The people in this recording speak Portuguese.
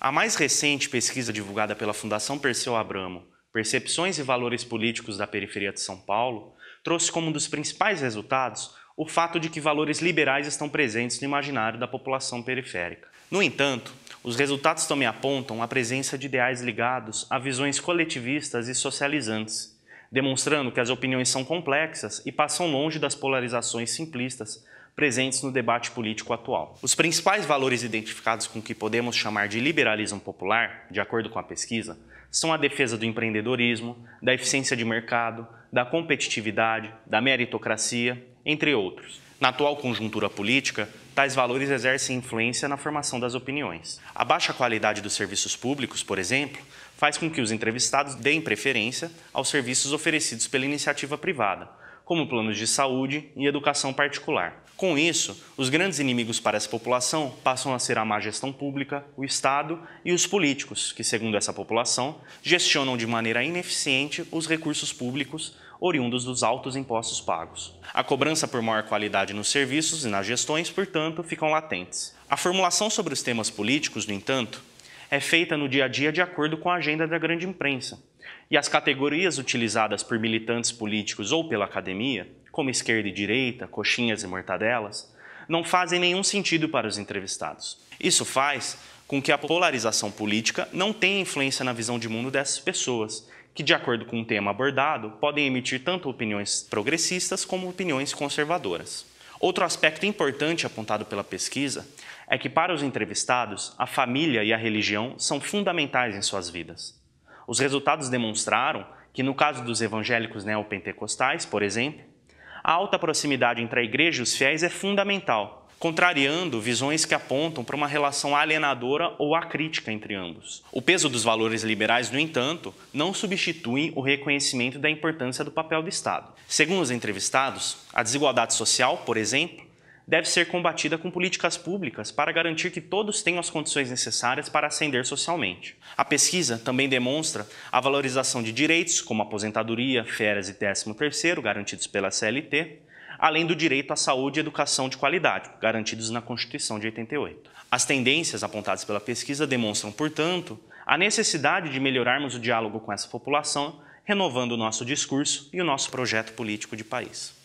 A mais recente pesquisa divulgada pela Fundação Perseu Abramo, Percepções e Valores Políticos da Periferia de São Paulo, trouxe como um dos principais resultados o fato de que valores liberais estão presentes no imaginário da população periférica. No entanto, os resultados também apontam a presença de ideais ligados a visões coletivistas e socializantes, demonstrando que as opiniões são complexas e passam longe das polarizações simplistas presentes no debate político atual. Os principais valores identificados com o que podemos chamar de liberalismo popular, de acordo com a pesquisa, são a defesa do empreendedorismo, da eficiência de mercado, da competitividade, da meritocracia, entre outros. Na atual conjuntura política, tais valores exercem influência na formação das opiniões. A baixa qualidade dos serviços públicos, por exemplo, faz com que os entrevistados deem preferência aos serviços oferecidos pela iniciativa privada, como planos de saúde e educação particular. Com isso, os grandes inimigos para essa população passam a ser a má gestão pública, o Estado e os políticos, que, segundo essa população, gestionam de maneira ineficiente os recursos públicos oriundos dos altos impostos pagos. A cobrança por maior qualidade nos serviços e nas gestões, portanto, ficam latentes. A formulação sobre os temas políticos, no entanto, é feita no dia a dia de acordo com a agenda da grande imprensa, e as categorias utilizadas por militantes políticos ou pela academia, como esquerda e direita, coxinhas e mortadelas, não fazem nenhum sentido para os entrevistados. Isso faz com que a polarização política não tenha influência na visão de mundo dessas pessoas, que, de acordo com o tema abordado, podem emitir tanto opiniões progressistas como opiniões conservadoras. Outro aspecto importante apontado pela pesquisa é que, para os entrevistados, a família e a religião são fundamentais em suas vidas. Os resultados demonstraram que, no caso dos evangélicos neopentecostais, por exemplo, a alta proximidade entre a igreja e os fiéis é fundamental, contrariando visões que apontam para uma relação alienadora ou acrítica entre ambos. O peso dos valores liberais, no entanto, não substitui o reconhecimento da importância do papel do Estado. Segundo os entrevistados, a desigualdade social, por exemplo, deve ser combatida com políticas públicas para garantir que todos tenham as condições necessárias para ascender socialmente. A pesquisa também demonstra a valorização de direitos como aposentadoria, férias e 13º garantidos pela CLT, além do direito à saúde e educação de qualidade, garantidos na Constituição de 88. As tendências apontadas pela pesquisa demonstram, portanto, a necessidade de melhorarmos o diálogo com essa população, renovando o nosso discurso e o nosso projeto político de país.